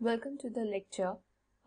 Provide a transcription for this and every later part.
Welcome to the lecture.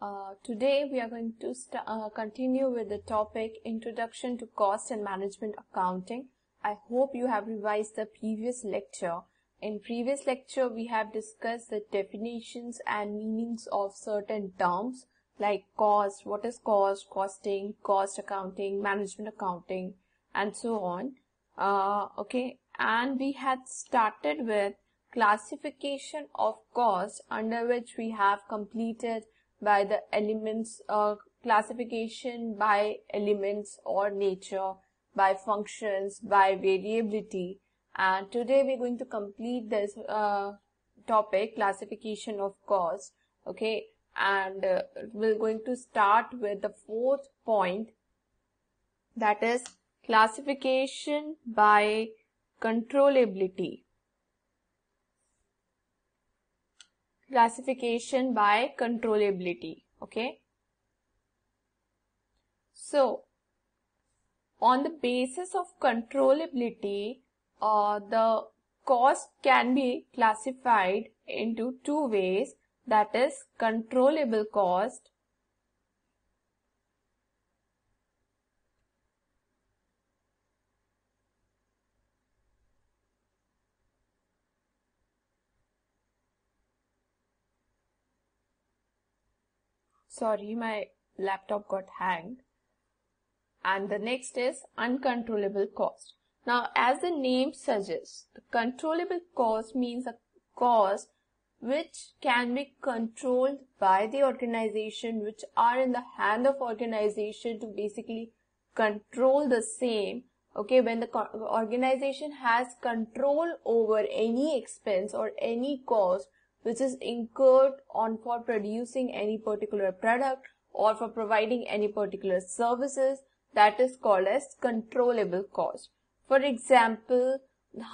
Uh, today we are going to uh, continue with the topic Introduction to Cost and Management Accounting. I hope you have revised the previous lecture. In previous lecture we have discussed the definitions and meanings of certain terms like cost, what is cost, costing, cost accounting, management accounting and so on. Uh, okay and we had started with classification of cost under which we have completed by the elements uh, classification by elements or nature, by functions, by variability. And today we're going to complete this uh, topic classification of cost. Okay. And uh, we're going to start with the fourth point that is classification by controllability. classification by controllability. Okay. So, on the basis of controllability, uh, the cost can be classified into two ways that is controllable cost sorry, my laptop got hanged. And the next is uncontrollable cost. Now, as the name suggests, the controllable cost means a cost which can be controlled by the organization, which are in the hand of organization to basically control the same. Okay, when the organization has control over any expense or any cost, which is incurred on for producing any particular product or for providing any particular services that is called as controllable cost. For example,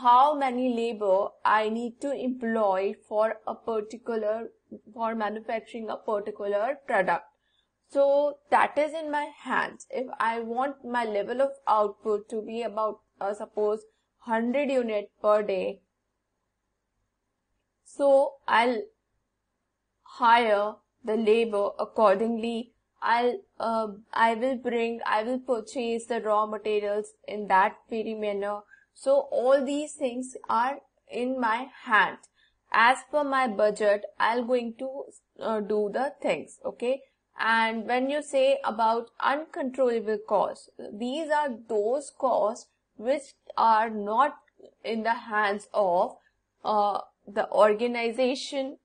how many labor I need to employ for a particular, for manufacturing a particular product. So that is in my hands. If I want my level of output to be about, uh, suppose 100 unit per day, so I'll hire the labor accordingly. I'll, uh, I will bring, I will purchase the raw materials in that very manner. So all these things are in my hand. As per my budget, I'll going to uh, do the things. Okay. And when you say about uncontrollable costs, these are those costs which are not in the hands of uh, the organization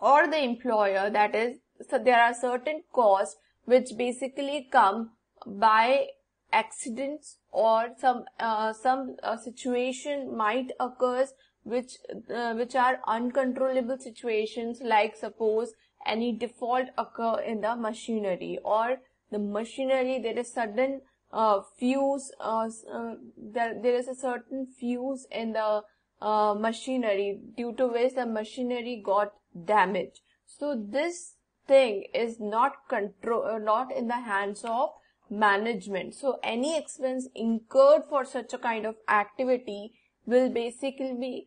or the employer that is so there are certain costs which basically come by accidents or some uh, some uh, situation might occurs which uh, which are uncontrollable situations like suppose any default occur in the machinery or the machinery there is sudden uh, fuse uh, uh, there, there is a certain fuse in the uh, machinery due to which the machinery got damaged. So this thing is not control, uh, not in the hands of management. So any expense incurred for such a kind of activity will basically be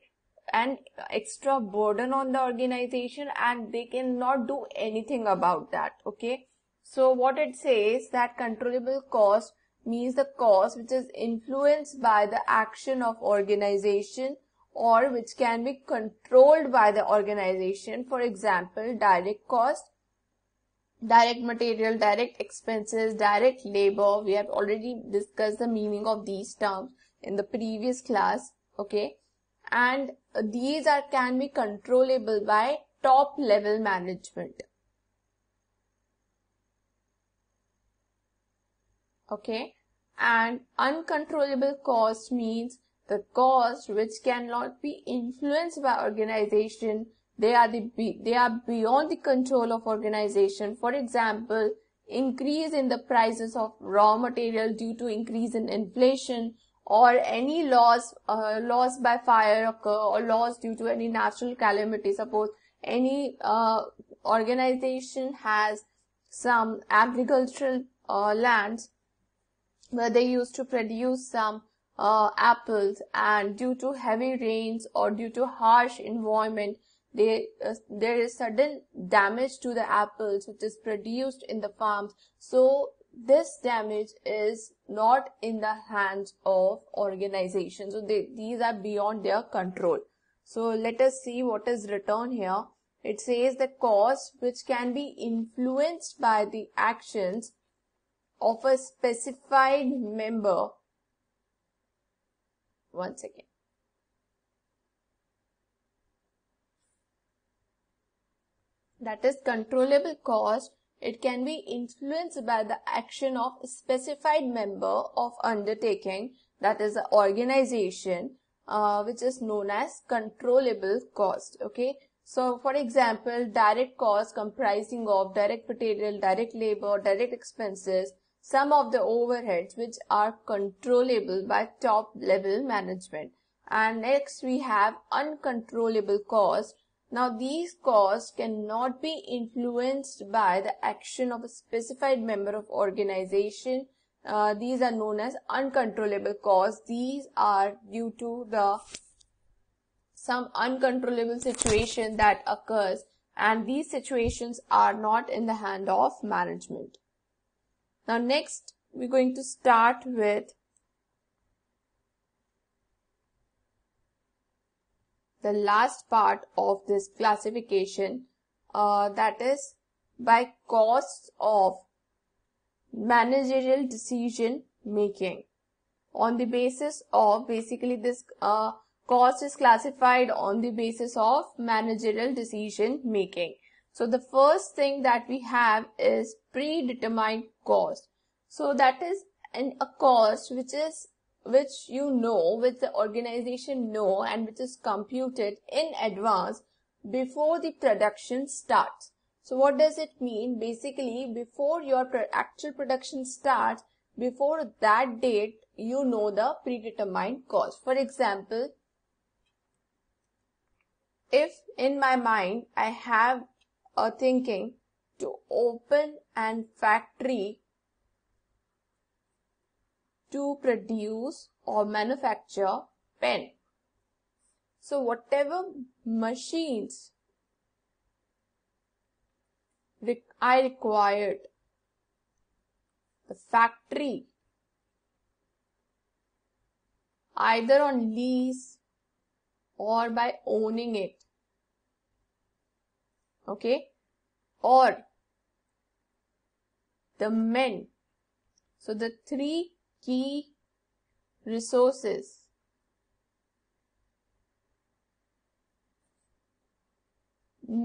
an extra burden on the organization and they cannot do anything about that. Okay. So what it says that controllable cost means the cost which is influenced by the action of organization or which can be controlled by the organization. For example, direct cost, direct material, direct expenses, direct labor. We have already discussed the meaning of these terms in the previous class. Okay. And these are, can be controllable by top level management. Okay. And uncontrollable cost means the cost, which cannot be influenced by organization they are the they are beyond the control of organization for example increase in the prices of raw material due to increase in inflation or any loss uh, loss by fire occur or loss due to any natural calamity suppose any uh, organization has some agricultural uh, lands where they used to produce some uh, apples and due to heavy rains or due to harsh environment they, uh, there is sudden damage to the apples which is produced in the farms so this damage is not in the hands of organizations so they, these are beyond their control so let us see what is written here it says the cause which can be influenced by the actions of a specified member once again. That is controllable cost. It can be influenced by the action of specified member of undertaking that is the organization uh, which is known as controllable cost. Okay. So, for example, direct cost comprising of direct material, direct labor, direct expenses, some of the overheads which are controllable by top level management. And next we have uncontrollable costs. Now these costs cannot be influenced by the action of a specified member of organization. Uh, these are known as uncontrollable costs. These are due to the some uncontrollable situation that occurs and these situations are not in the hand of management. Now next we're going to start with the last part of this classification uh, that is by costs of managerial decision making on the basis of basically this uh, cost is classified on the basis of managerial decision making so the first thing that we have is predetermined cost. So that is an, a cost which is which you know, which the organization know and which is computed in advance before the production starts. So what does it mean? Basically, before your actual production starts, before that date, you know the predetermined cost. For example, if in my mind I have a thinking to open an factory to produce or manufacture pen. So whatever machines I required, the factory either on lease or by owning it okay or the men so the three key resources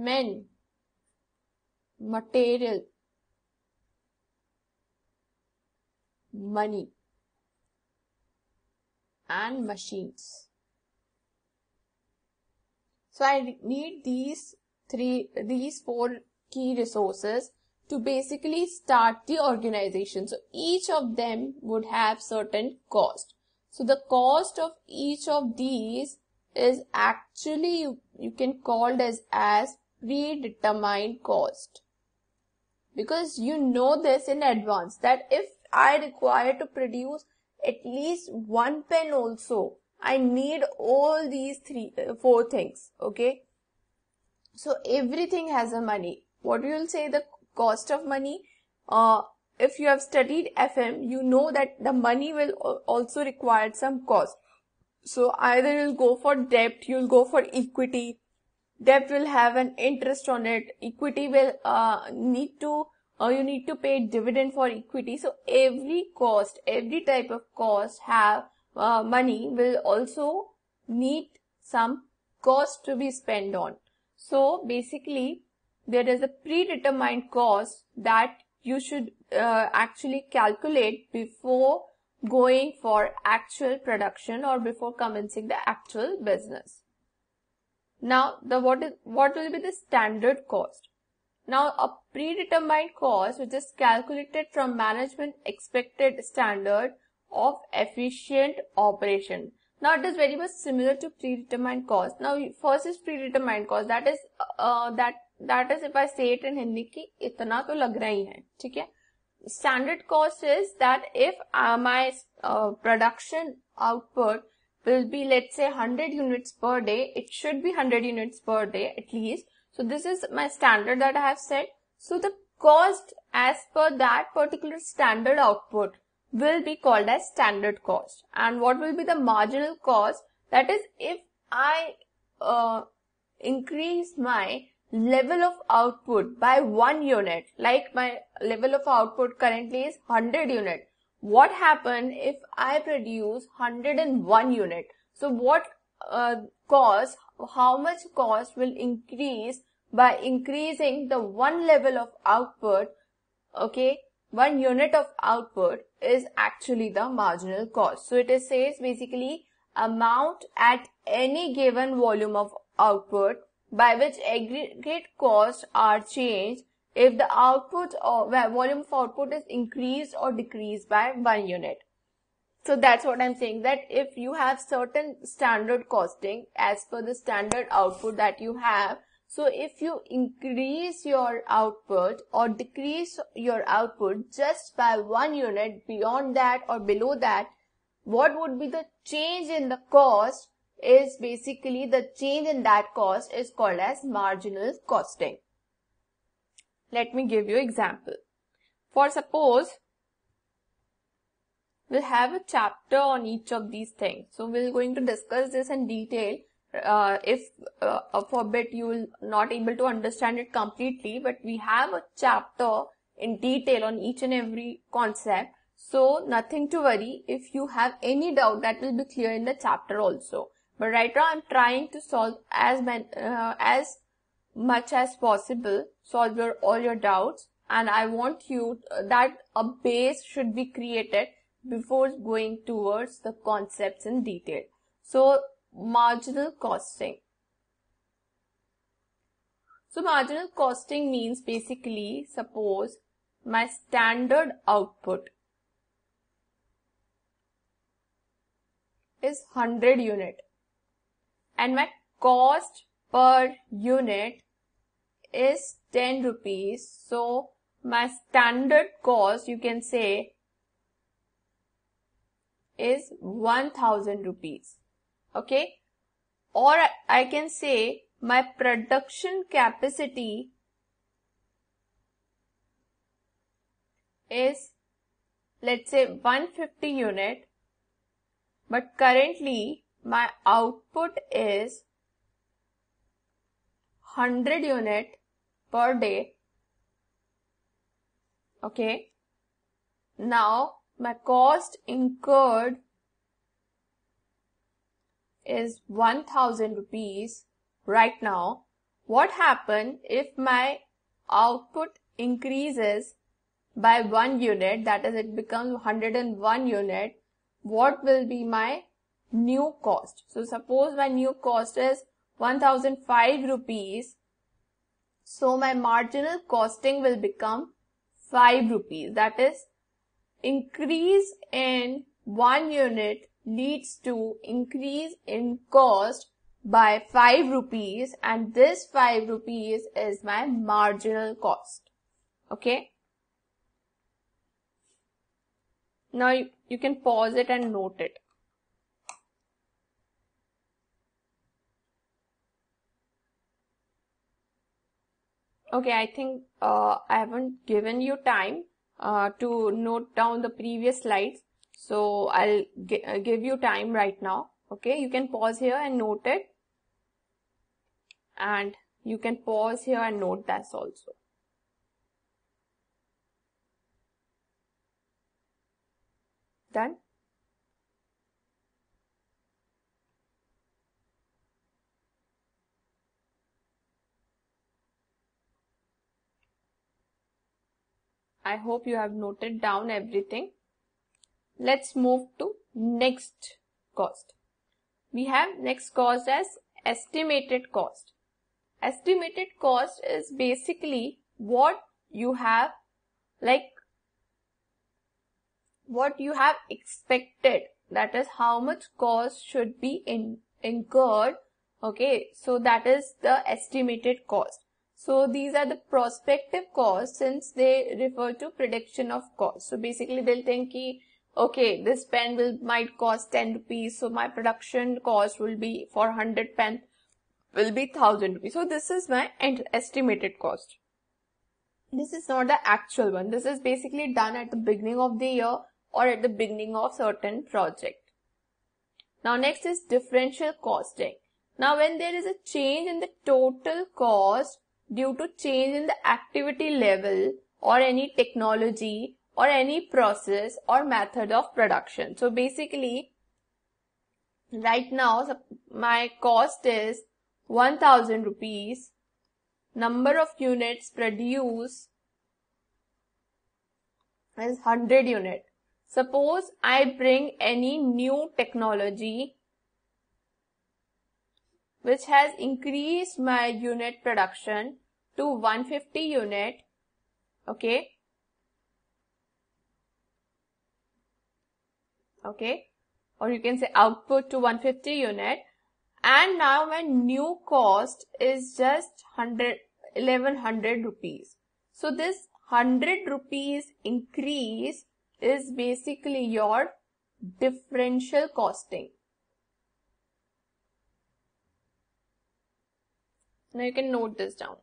men material money and machines so i need these three, these four key resources to basically start the organization. So each of them would have certain cost. So the cost of each of these is actually, you, you can call as, as predetermined cost. Because you know this in advance that if I require to produce at least one pen also, I need all these three, uh, four things. Okay. So everything has a money. What you will say the cost of money? Uh, if you have studied FM, you know that the money will also require some cost. So either you'll go for debt, you'll go for equity. Debt will have an interest on it. Equity will uh, need to or uh, you need to pay dividend for equity. So every cost, every type of cost have uh, money will also need some cost to be spent on. So basically, there is a predetermined cost that you should uh, actually calculate before going for actual production or before commencing the actual business. Now, the what is what will be the standard cost? Now, a predetermined cost which is calculated from management expected standard of efficient operation. Now it is very much similar to predetermined cause. Now first is predetermined cause. That is uh, that that is if I say it in Hindi ki itna to lag rahi hai. ठीक है? Standard cost is that if uh, my uh, production output will be let's say 100 units per day, it should be 100 units per day at least. So this is my standard that I have set. So the cost as per that particular standard output will be called as standard cost. And what will be the marginal cost? That is if I uh, increase my level of output by one unit, like my level of output currently is 100 unit. What happen if I produce 101 unit? So what uh, cost, how much cost will increase by increasing the one level of output, okay, one unit of output is actually the marginal cost. So it is says basically amount at any given volume of output by which aggregate costs are changed if the output or volume of output is increased or decreased by one unit. So that's what I'm saying that if you have certain standard costing as per the standard output that you have so if you increase your output or decrease your output just by one unit beyond that or below that, what would be the change in the cost is basically the change in that cost is called as marginal costing. Let me give you example. For suppose we'll have a chapter on each of these things. So we're going to discuss this in detail uh, if uh, for a bit you will not able to understand it completely but we have a chapter in detail on each and every concept so nothing to worry if you have any doubt that will be clear in the chapter also but right now i'm trying to solve as man, uh, as much as possible solve your all your doubts and i want you uh, that a base should be created before going towards the concepts in detail so marginal costing. So marginal costing means basically suppose my standard output is 100 unit and my cost per unit is 10 rupees. So my standard cost you can say is 1000 rupees okay or i can say my production capacity is let's say 150 unit but currently my output is 100 unit per day okay now my cost incurred is 1000 rupees right now, what happen if my output increases by 1 unit, that is it becomes 101 unit, what will be my new cost? So suppose my new cost is 1005 rupees, so my marginal costing will become 5 rupees, that is increase in 1 unit leads to increase in cost by 5 rupees and this 5 rupees is my marginal cost. Okay. Now you, you can pause it and note it. Okay, I think uh, I haven't given you time uh, to note down the previous slides. So I'll uh, give you time right now. Okay, you can pause here and note it. And you can pause here and note this also. Done? I hope you have noted down everything. Let's move to next cost. We have next cost as estimated cost. Estimated cost is basically what you have like what you have expected that is how much cost should be in, incurred okay so that is the estimated cost so these are the prospective costs since they refer to prediction of cost so basically they'll think ki, okay, this pen will might cost 10 rupees, so my production cost will be for 100 pen will be 1000 rupees. So this is my estimated cost. This is not the actual one. This is basically done at the beginning of the year or at the beginning of certain project. Now next is differential costing. Now when there is a change in the total cost due to change in the activity level or any technology or any process or method of production. So basically, right now my cost is 1000 rupees. Number of units produced is 100 unit. Suppose I bring any new technology which has increased my unit production to 150 unit. Okay okay or you can say output to 150 unit and now my new cost is just 100 1100 rupees so this 100 rupees increase is basically your differential costing now you can note this down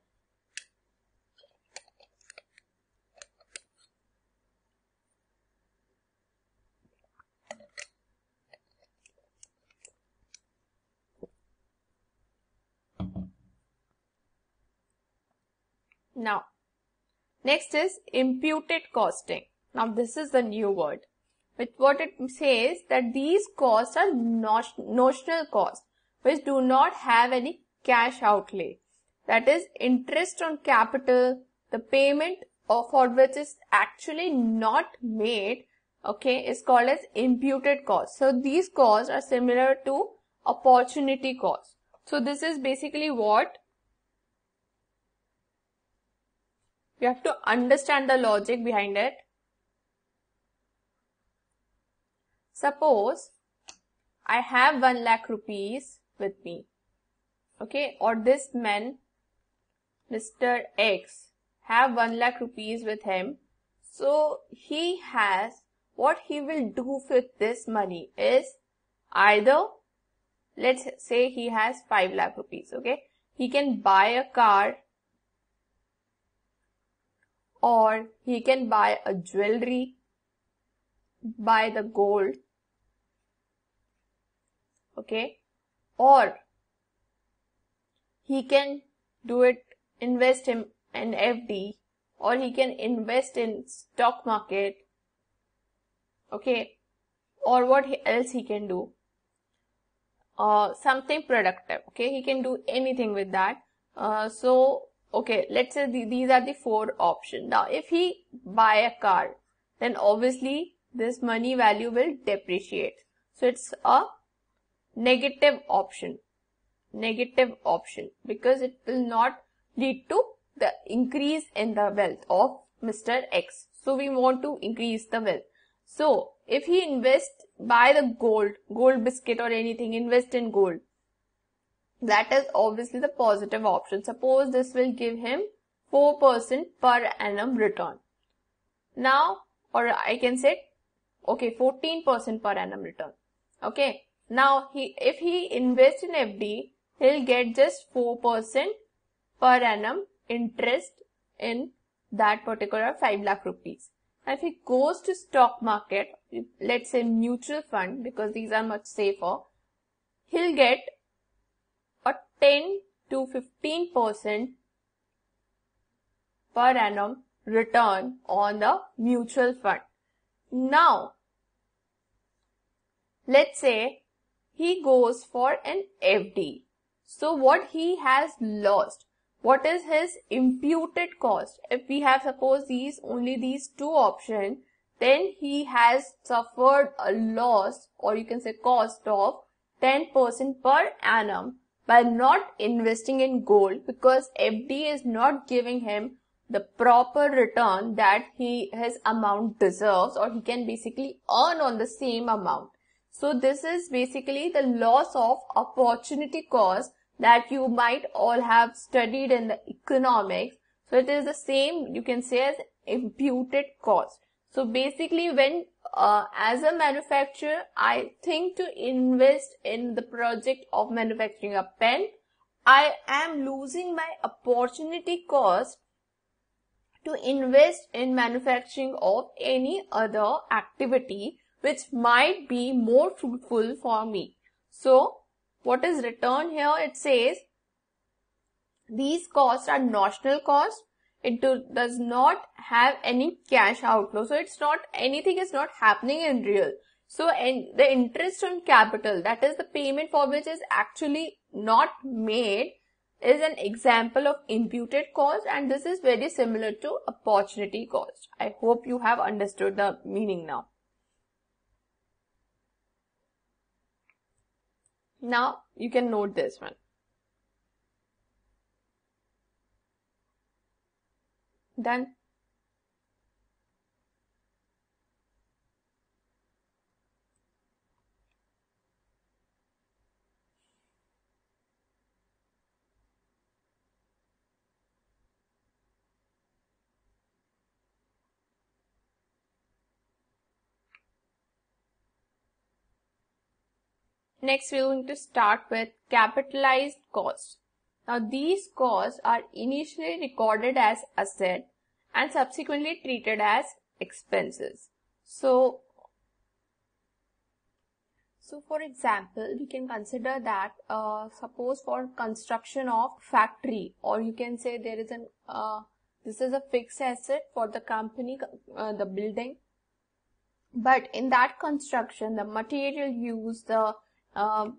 Now, next is imputed costing. Now, this is the new word. With what it says that these costs are not notional costs which do not have any cash outlay. That is interest on capital, the payment for which is actually not made, okay, is called as imputed cost. So these costs are similar to opportunity costs. So this is basically what You have to understand the logic behind it. Suppose I have 1 lakh rupees with me. Okay, or this man, Mr. X, have 1 lakh rupees with him. So he has, what he will do with this money is either, let's say he has 5 lakh rupees, okay. He can buy a car or he can buy a jewelry, buy the gold, okay, or he can do it, invest in an FD, or he can invest in stock market, okay, or what else he can do, uh, something productive, okay, he can do anything with that. Uh, so okay let's say the, these are the four options now if he buy a car then obviously this money value will depreciate so it's a negative option negative option because it will not lead to the increase in the wealth of mr x so we want to increase the wealth so if he invest buy the gold gold biscuit or anything invest in gold that is obviously the positive option. Suppose this will give him 4% per annum return. Now, or I can say, okay, 14% per annum return. Okay. Now, he, if he invests in FD, he'll get just 4% per annum interest in that particular 5 lakh rupees. Now, if he goes to stock market, let's say mutual fund, because these are much safer, he'll get 10 to 15 percent per annum return on the mutual fund. Now, let's say he goes for an FD. So what he has lost, what is his imputed cost? If we have suppose these only these two options, then he has suffered a loss or you can say cost of 10% per annum by not investing in gold because FD is not giving him the proper return that he his amount deserves or he can basically earn on the same amount. So this is basically the loss of opportunity cost that you might all have studied in the economics. So it is the same you can say as imputed cost. So basically when uh, as a manufacturer, I think to invest in the project of manufacturing a pen, I am losing my opportunity cost to invest in manufacturing of any other activity which might be more fruitful for me. So what is returned here? It says these costs are notional costs it do, does not have any cash outflow so it's not anything is not happening in real so and the interest on capital that is the payment for which is actually not made is an example of imputed cost and this is very similar to opportunity cost i hope you have understood the meaning now now you can note this one Done. Next, we are going to start with capitalized cost. Now these costs are initially recorded as asset and subsequently treated as expenses. So, so for example, we can consider that uh, suppose for construction of factory or you can say there is an uh, this is a fixed asset for the company, uh, the building. But in that construction, the material used, the uh,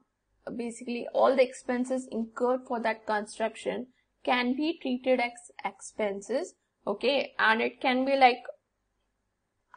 basically all the expenses incurred for that construction can be treated as expenses okay and it can be like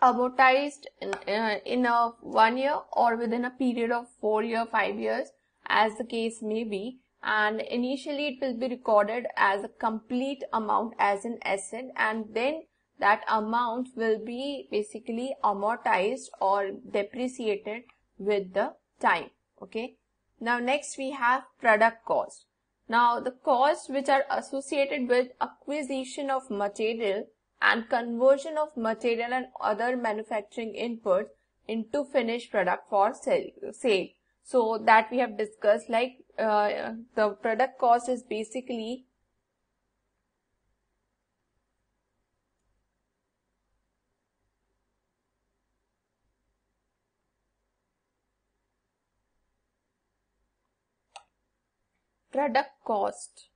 amortized in, uh, in a one year or within a period of four year five years as the case may be and initially it will be recorded as a complete amount as an asset and then that amount will be basically amortized or depreciated with the time okay now next we have product cost. Now the costs which are associated with acquisition of material and conversion of material and other manufacturing inputs into finished product for sale. So that we have discussed like uh, the product cost is basically product cost.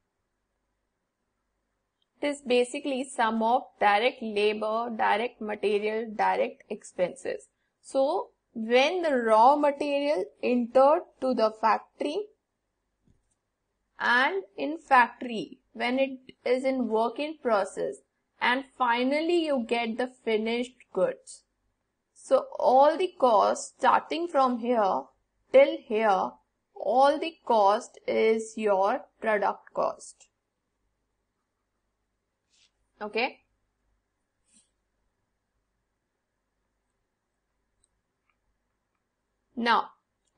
It is basically sum of direct labor, direct material, direct expenses. So when the raw material entered to the factory and in factory when it is in working process and finally you get the finished goods. So all the costs starting from here till here all the cost is your product cost. Okay. Now,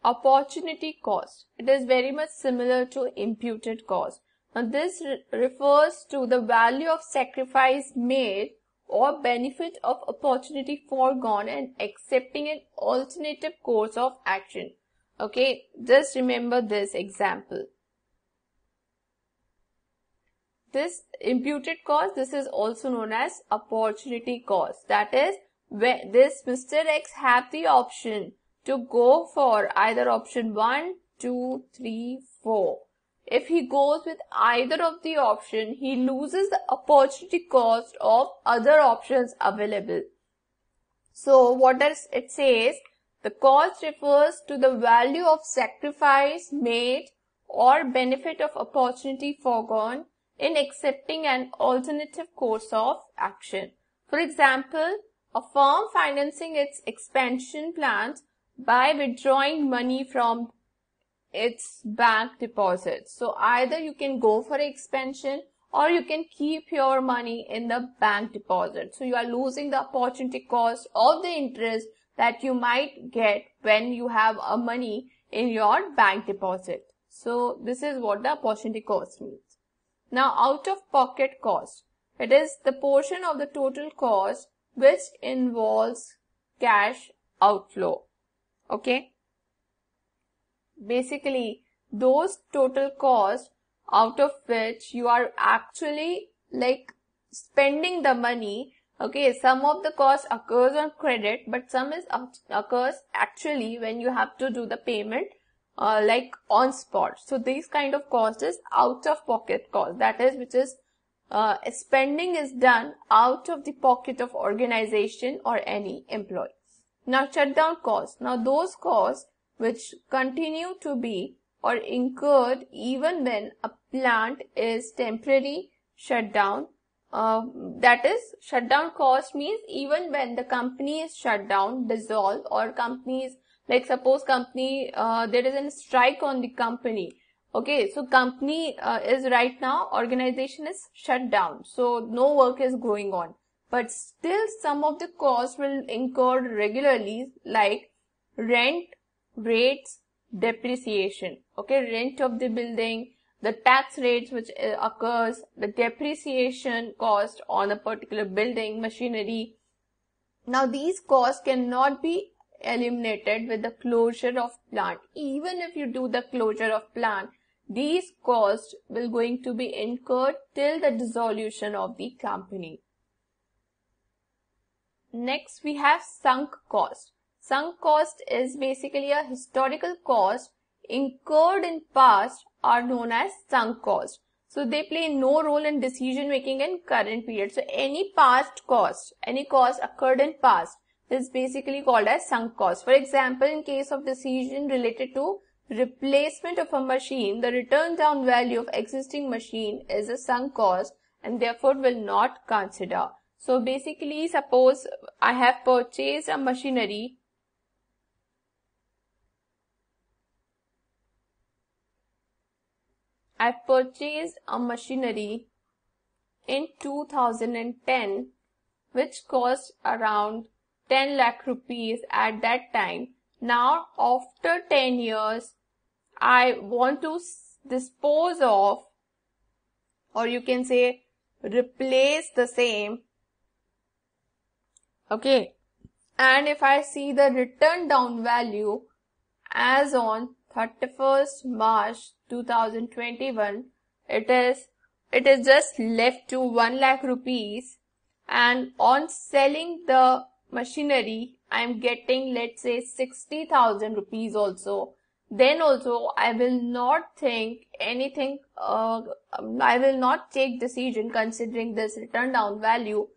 opportunity cost. It is very much similar to imputed cost. Now, this re refers to the value of sacrifice made or benefit of opportunity foregone and accepting an alternative course of action. Okay, just remember this example. This imputed cost, this is also known as opportunity cost. That is, this Mr. X have the option to go for either option 1, 2, 3, 4. If he goes with either of the option, he loses the opportunity cost of other options available. So what does it says? The cost refers to the value of sacrifice made or benefit of opportunity foregone in accepting an alternative course of action. For example, a firm financing its expansion plans by withdrawing money from its bank deposits. So either you can go for expansion or you can keep your money in the bank deposit. So you are losing the opportunity cost of the interest that you might get when you have a money in your bank deposit. So this is what the opportunity cost means. Now out of pocket cost. It is the portion of the total cost which involves cash outflow. Okay. Basically those total cost out of which you are actually like spending the money Okay, some of the cost occurs on credit, but some is occurs actually when you have to do the payment uh, like on spot. So these kind of cost is out of pocket cost. That is, which is uh, spending is done out of the pocket of organization or any employee. Now shutdown cost. Now those costs which continue to be or incurred even when a plant is temporarily shut down uh, that is shutdown cost means even when the company is shut down dissolved, or companies like suppose company uh, there is a strike on the company okay so company uh, is right now organization is shut down so no work is going on but still some of the costs will incurred regularly like rent rates depreciation okay rent of the building the tax rates which uh, occurs, the depreciation cost on a particular building, machinery. Now these costs cannot be eliminated with the closure of plant. Even if you do the closure of plant, these costs will going to be incurred till the dissolution of the company. Next, we have sunk cost. Sunk cost is basically a historical cost incurred in past are known as sunk cost. So they play no role in decision making in current period. So any past cost, any cost occurred in past is basically called as sunk cost. For example, in case of decision related to replacement of a machine, the return down value of existing machine is a sunk cost and therefore will not consider. So basically suppose I have purchased a machinery I purchased a machinery in 2010 which cost around 10 lakh rupees at that time. Now after 10 years I want to dispose of or you can say replace the same. Okay. And if I see the return down value as on 31st March 2021 it is it is just left to 1 lakh rupees and on selling the machinery I'm getting let's say 60,000 rupees also then also I will not think anything uh, I will not take decision considering this return down value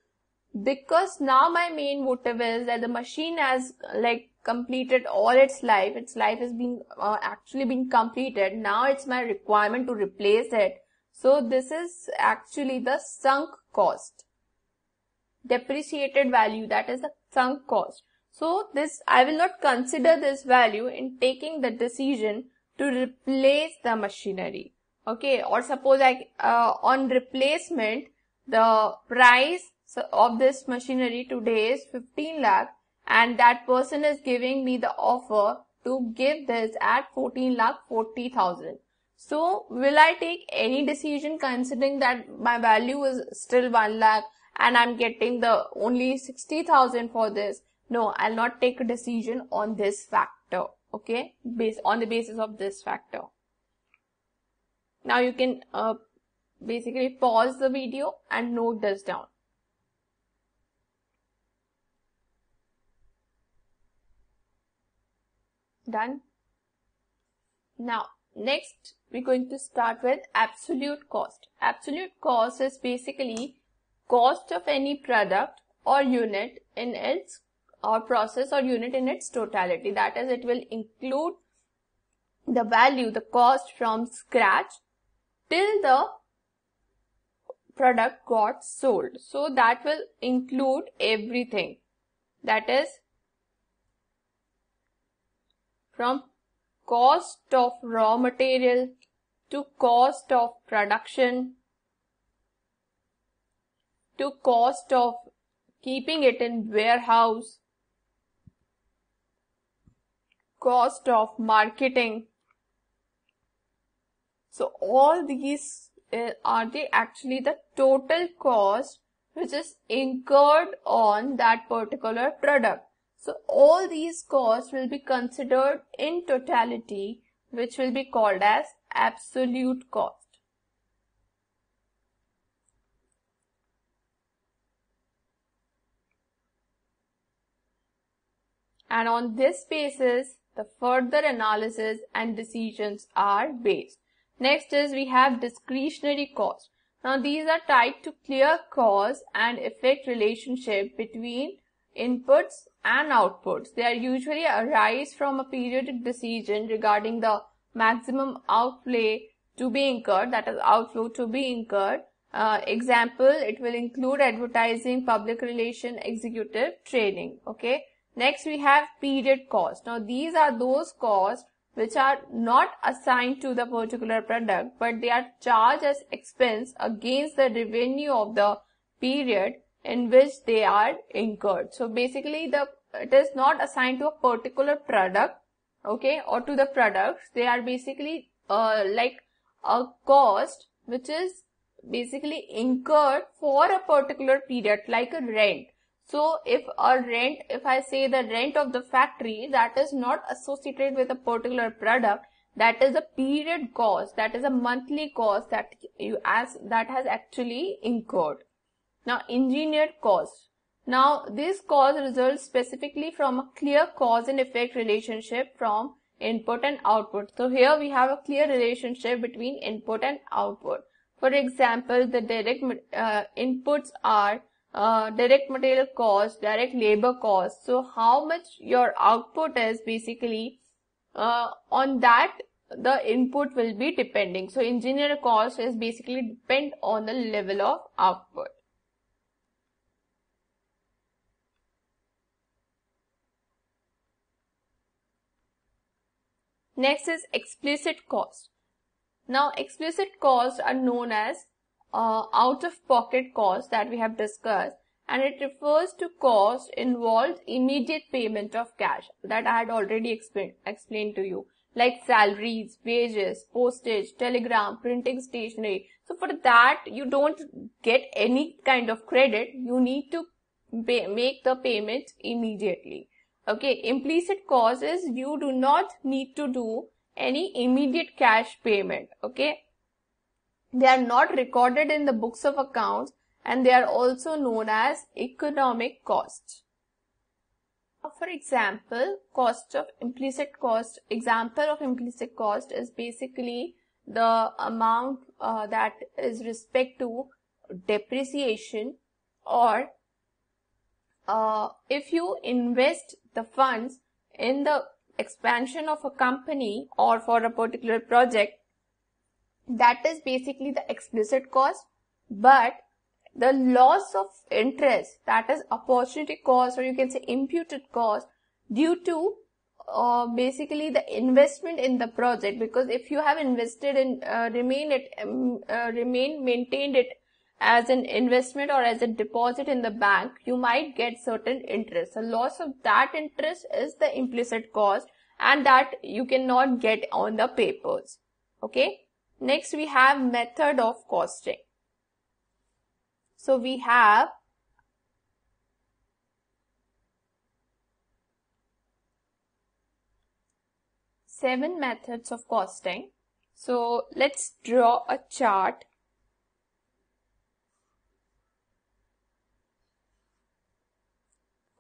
because now my main motive is that the machine has like completed all its life its life has been uh, actually been completed now it's my requirement to replace it so this is actually the sunk cost depreciated value that is the sunk cost so this i will not consider this value in taking the decision to replace the machinery okay or suppose i uh, on replacement the price so of this machinery today is 15 lakh and that person is giving me the offer to give this at 14 lakh 40,000. So will I take any decision considering that my value is still 1 lakh and I'm getting the only 60,000 for this? No, I'll not take a decision on this factor. Okay, based on the basis of this factor. Now you can uh, basically pause the video and note this down. Done. Now, next we're going to start with absolute cost. Absolute cost is basically cost of any product or unit in its or process or unit in its totality. That is, it will include the value, the cost from scratch till the product got sold. So that will include everything. That is from cost of raw material to cost of production to cost of keeping it in warehouse cost of marketing so all these eh, are they actually the total cost which is incurred on that particular product so all these costs will be considered in totality which will be called as absolute cost. And on this basis, the further analysis and decisions are based. Next is we have discretionary cost. Now these are tied to clear cause and effect relationship between inputs and outputs. They are usually arise from a periodic decision regarding the maximum outlay to be incurred, that is outflow to be incurred. Uh, example, it will include advertising, public relation, executive, training. Okay. Next, we have period cost. Now, these are those costs which are not assigned to the particular product, but they are charged as expense against the revenue of the period in which they are incurred. So basically the it is not assigned to a particular product okay or to the products they are basically uh, like a cost which is basically incurred for a particular period like a rent so if a rent if i say the rent of the factory that is not associated with a particular product that is a period cost that is a monthly cost that you as that has actually incurred now, engineered cause. Now, this cause results specifically from a clear cause and effect relationship from input and output. So here we have a clear relationship between input and output. For example, the direct uh, inputs are uh, direct material cost, direct labor cost. So how much your output is basically uh, on that the input will be depending. So engineer cost is basically depend on the level of output. Next is explicit cost. Now explicit costs are known as uh, out-of-pocket costs that we have discussed and it refers to cost involved immediate payment of cash that I had already explain, explained to you like salaries, wages, postage, telegram, printing stationery. So for that you don't get any kind of credit. You need to pay, make the payment immediately. Okay, implicit cause is you do not need to do any immediate cash payment. Okay, they are not recorded in the books of accounts and they are also known as economic cost. For example, cost of implicit cost, example of implicit cost is basically the amount uh, that is respect to depreciation or uh, if you invest the funds in the expansion of a company or for a particular project, that is basically the explicit cost. But the loss of interest, that is opportunity cost or you can say imputed cost due to uh, basically the investment in the project because if you have invested in uh, remain it um, uh, remain maintained it as an investment or as a deposit in the bank, you might get certain interest. The loss of that interest is the implicit cost and that you cannot get on the papers. Okay. Next we have method of costing. So we have seven methods of costing. So let's draw a chart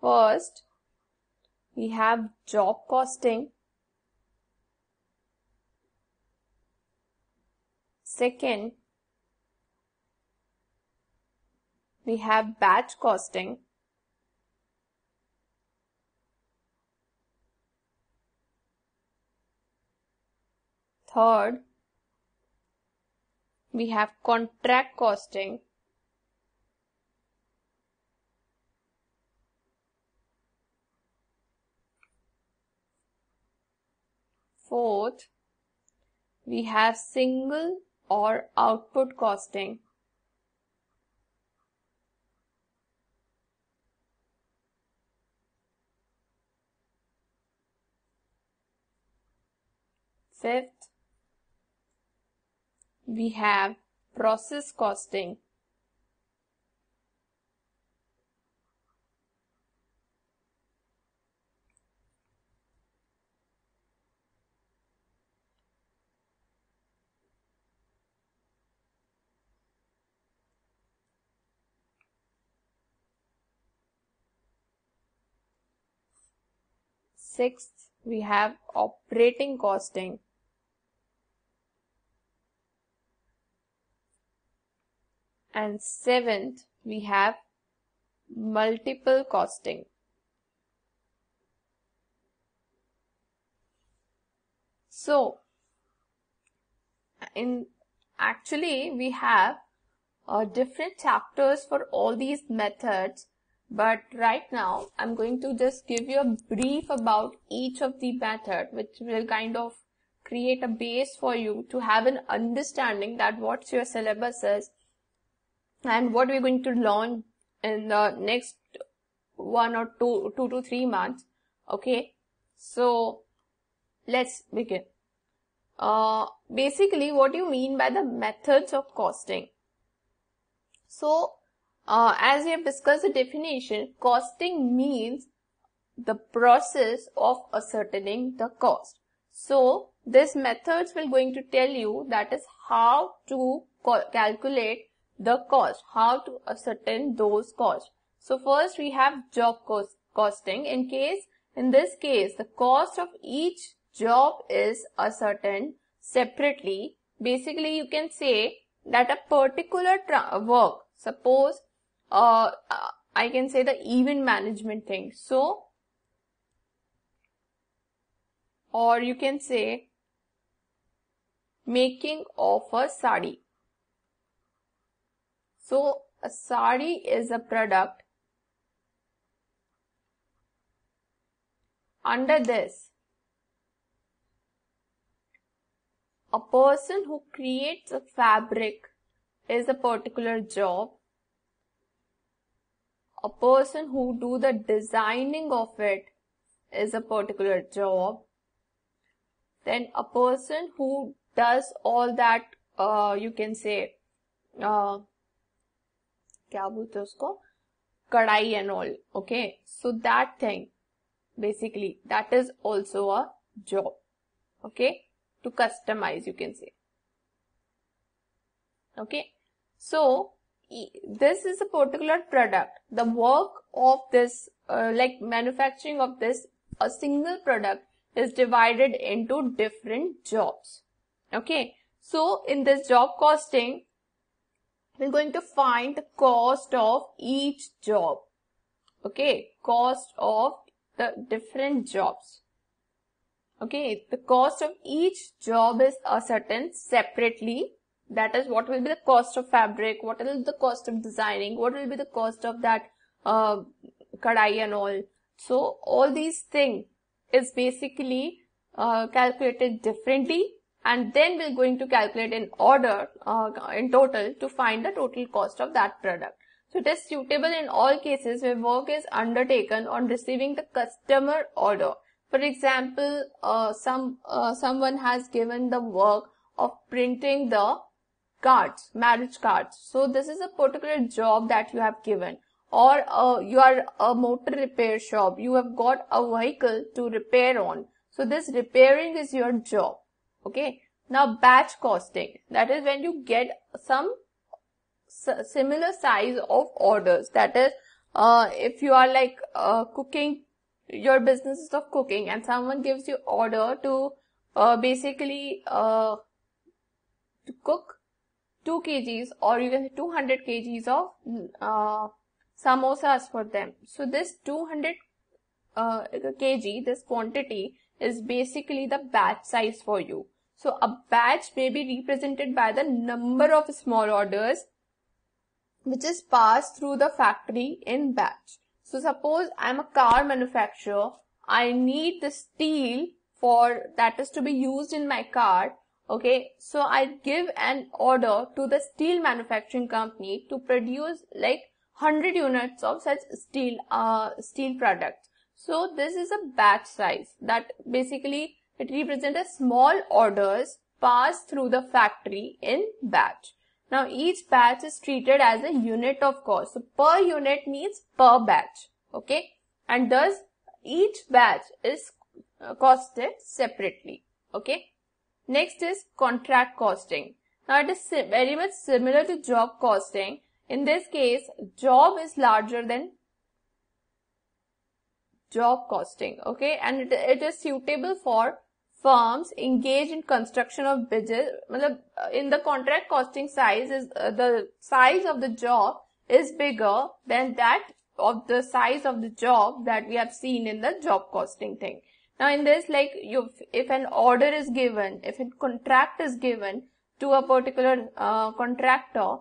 First, we have job costing. Second, we have batch costing. Third, we have contract costing. Fourth, we have single or output costing. Fifth, we have process costing. Sixth, we have operating costing. And seventh, we have multiple costing. So, in actually we have uh, different chapters for all these methods but right now, I'm going to just give you a brief about each of the method, which will kind of create a base for you to have an understanding that what's your syllabus is and what we're going to launch in the next one or two, two to three months. Okay. So let's begin. Uh, basically what do you mean by the methods of costing? So uh, as we have discussed the definition, costing means the process of ascertaining the cost. So this methods will going to tell you that is how to calculate the cost, how to ascertain those costs. So first we have job cost costing. In case, in this case, the cost of each job is ascertained separately. Basically, you can say that a particular work, suppose uh, uh, I can say the event management thing. So, or you can say making of a sari. So, a sari is a product. Under this, a person who creates a fabric is a particular job a person who do the designing of it is a particular job then a person who does all that uh, you can say uh, kadai and all okay so that thing basically that is also a job okay to customize you can say okay so this is a particular product the work of this uh, like manufacturing of this a single product is divided into different jobs okay so in this job costing we're going to find the cost of each job okay cost of the different jobs okay the cost of each job is ascertained separately that is what will be the cost of fabric, what will be the cost of designing, what will be the cost of that uh, kadai and all. So all these things is basically uh, calculated differently and then we're going to calculate in order uh, in total to find the total cost of that product. So it is suitable in all cases where work is undertaken on receiving the customer order. For example, uh, some uh, someone has given the work of printing the cards, marriage cards. So this is a particular job that you have given or uh, you are a motor repair shop. You have got a vehicle to repair on. So this repairing is your job. Okay. Now batch costing. That is when you get some similar size of orders. That is uh, if you are like uh, cooking, your business is of cooking and someone gives you order to uh, basically uh, to cook 2 kgs or you can say 200 kgs of uh, samosas for them. So this 200 uh, kg, this quantity is basically the batch size for you. So a batch may be represented by the number of small orders which is passed through the factory in batch. So suppose I'm a car manufacturer, I need the steel for that is to be used in my car Okay, so I give an order to the steel manufacturing company to produce like 100 units of such steel, uh, steel products. So this is a batch size that basically it represents a small orders passed through the factory in batch. Now each batch is treated as a unit of cost. So per unit means per batch. Okay. And thus each batch is uh, costed separately. Okay. Next is contract costing. Now it is very much similar to job costing. In this case, job is larger than job costing. Okay. And it, it is suitable for firms engaged in construction of bridges. Uh, in the contract costing size is uh, the size of the job is bigger than that of the size of the job that we have seen in the job costing thing. Now in this, like you, if an order is given, if a contract is given to a particular uh, contractor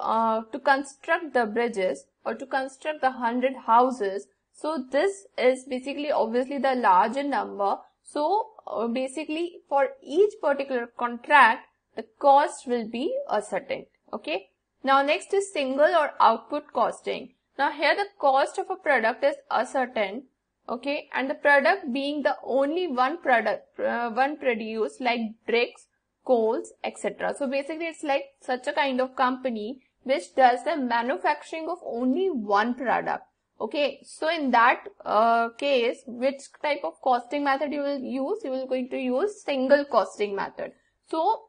uh, to construct the bridges or to construct the hundred houses, so this is basically obviously the larger number. So uh, basically for each particular contract, the cost will be ascertained. Okay. Now next is single or output costing. Now here the cost of a product is ascertained okay and the product being the only one product uh, one produce like bricks coals etc so basically it's like such a kind of company which does the manufacturing of only one product okay so in that uh, case which type of costing method you will use you will going to use single costing method so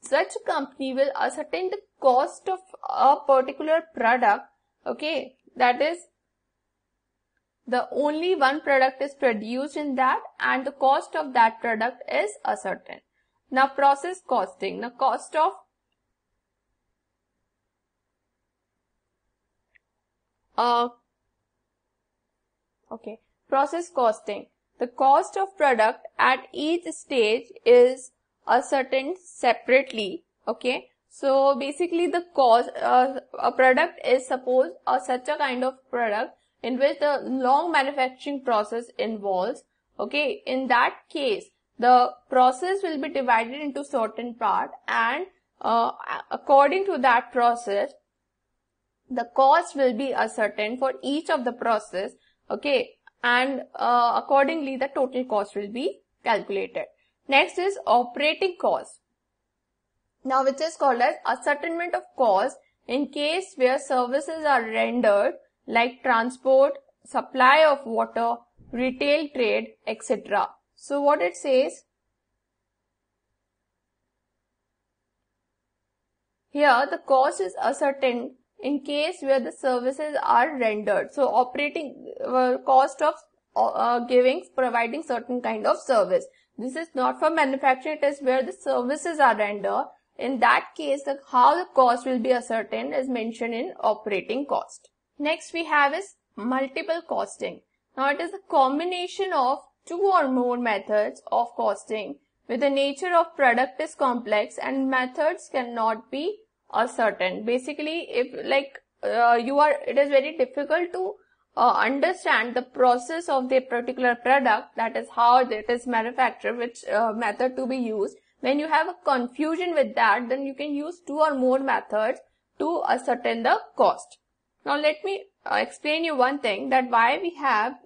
such a company will ascertain the cost of a particular product okay that is the only one product is produced in that and the cost of that product is ascertained. Now process costing. The cost of uh, okay process costing. The cost of product at each stage is ascertained separately. Okay. So basically the cost, uh, a product is suppose a such a kind of product in which the long manufacturing process involves, okay, in that case, the process will be divided into certain part and uh, according to that process, the cost will be ascertained for each of the process, okay, and uh, accordingly the total cost will be calculated. Next is operating cost. Now, which is called as ascertainment of cost in case where services are rendered like transport, supply of water, retail trade, etc. So what it says, here the cost is ascertained in case where the services are rendered. So operating uh, cost of uh, uh, giving, providing certain kind of service. This is not for manufacturing, it is where the services are rendered. In that case, the, how the cost will be ascertained is mentioned in operating cost. Next we have is multiple costing. Now it is a combination of two or more methods of costing where the nature of product is complex and methods cannot be ascertained. Basically, if like uh, you are, it is very difficult to uh, understand the process of the particular product, that is how it is manufactured, which uh, method to be used. When you have a confusion with that, then you can use two or more methods to ascertain the cost. Now let me uh, explain you one thing that why we have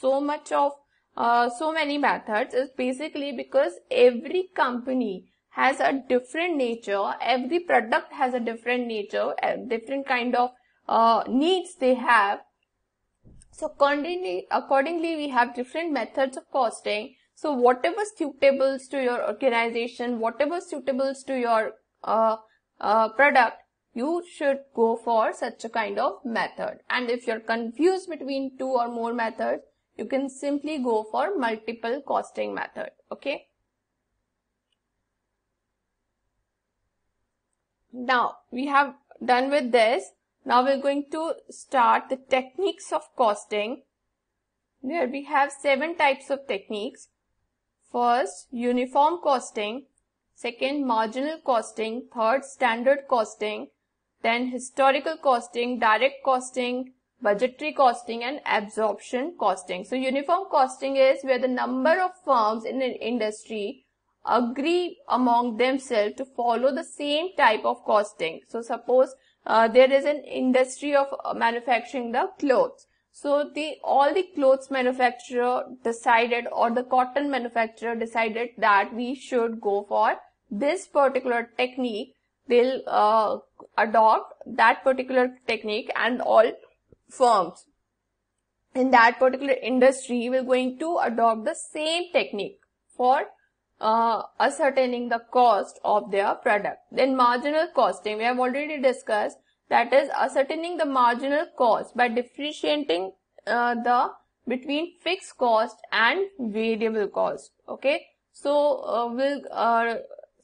so much of uh, so many methods is basically because every company has a different nature, every product has a different nature, a different kind of uh, needs they have. So accordingly, accordingly, we have different methods of costing. So whatever suitables to your organization, whatever suitables to your uh, uh, product, you should go for such a kind of method. And if you're confused between two or more methods, you can simply go for multiple costing method. Okay. Now we have done with this. Now we're going to start the techniques of costing. There we have seven types of techniques. First, uniform costing. Second, marginal costing. Third, standard costing then historical costing, direct costing, budgetary costing and absorption costing. So uniform costing is where the number of firms in an industry agree among themselves to follow the same type of costing. So suppose uh, there is an industry of uh, manufacturing the clothes. So the all the clothes manufacturer decided or the cotton manufacturer decided that we should go for this particular technique they'll uh, adopt that particular technique and all firms in that particular industry will going to adopt the same technique for uh, ascertaining the cost of their product. Then marginal costing, we have already discussed that is ascertaining the marginal cost by differentiating uh, the between fixed cost and variable cost. Okay, so uh, we'll uh,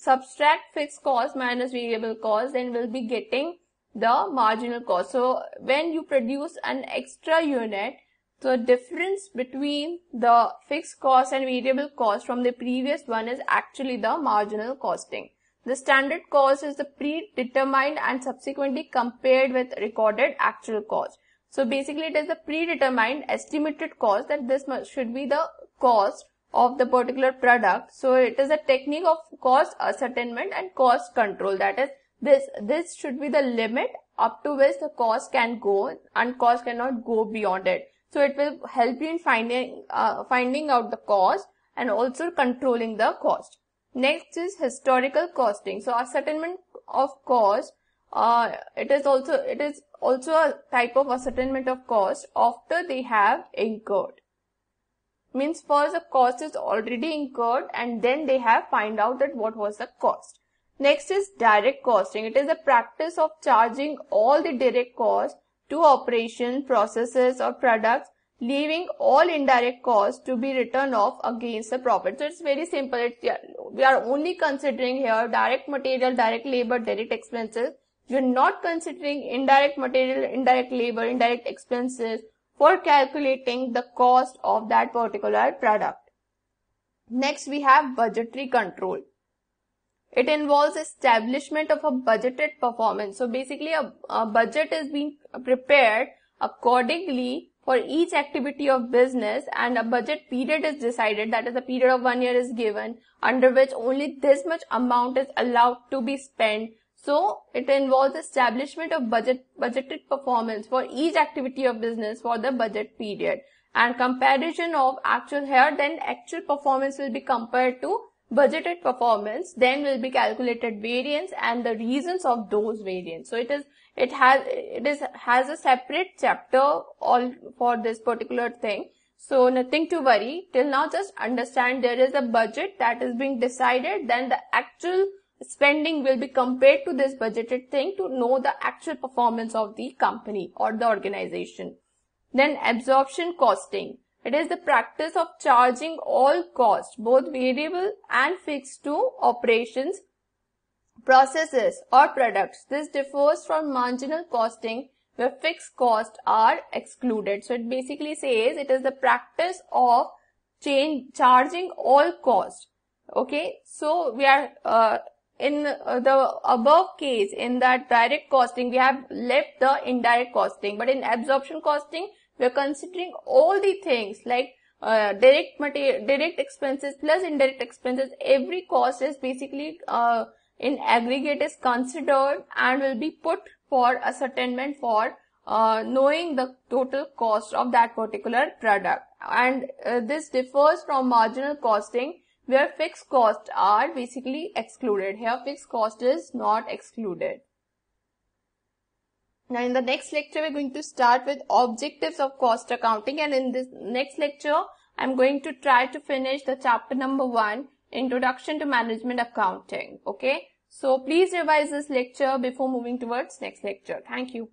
subtract fixed cost minus variable cost and we'll be getting the marginal cost. So when you produce an extra unit, the difference between the fixed cost and variable cost from the previous one is actually the marginal costing. The standard cost is the predetermined and subsequently compared with recorded actual cost. So basically it is the predetermined estimated cost that this should be the cost of the particular product. So it is a technique of cost ascertainment and cost control. That is, this, this should be the limit up to which the cost can go and cost cannot go beyond it. So it will help you in finding, uh, finding out the cost and also controlling the cost. Next is historical costing. So ascertainment of cost, uh, it is also, it is also a type of ascertainment of cost after they have incurred means first the cost is already incurred and then they have find out that what was the cost. Next is direct costing. It is the practice of charging all the direct costs to operation, processes or products, leaving all indirect costs to be written off against the profit. So it's very simple. It's, we are only considering here direct material, direct labor, direct expenses. You're not considering indirect material, indirect labor, indirect expenses for calculating the cost of that particular product. Next, we have budgetary control. It involves establishment of a budgeted performance. So basically a, a budget is being prepared accordingly for each activity of business and a budget period is decided that is a period of one year is given under which only this much amount is allowed to be spent so it involves establishment of budget, budgeted performance for each activity of business for the budget period and comparison of actual here then actual performance will be compared to budgeted performance then will be calculated variance and the reasons of those variance. So it is it has it is has a separate chapter all for this particular thing. So nothing to worry till now just understand there is a budget that is being decided then the actual spending will be compared to this budgeted thing to know the actual performance of the company or the organization. Then absorption costing. It is the practice of charging all costs, both variable and fixed to operations, processes or products. This differs from marginal costing where fixed costs are excluded. So it basically says it is the practice of change, charging all costs. Okay. So we are, uh, in the above case, in that direct costing, we have left the indirect costing. But in absorption costing, we are considering all the things like uh, direct material, direct expenses plus indirect expenses. Every cost is basically uh, in aggregate is considered and will be put for ascertainment for uh, knowing the total cost of that particular product. And uh, this differs from marginal costing where fixed costs are basically excluded. Here fixed cost is not excluded. Now in the next lecture we're going to start with objectives of cost accounting and in this next lecture I'm going to try to finish the chapter number 1 introduction to management accounting. Okay. So please revise this lecture before moving towards next lecture. Thank you.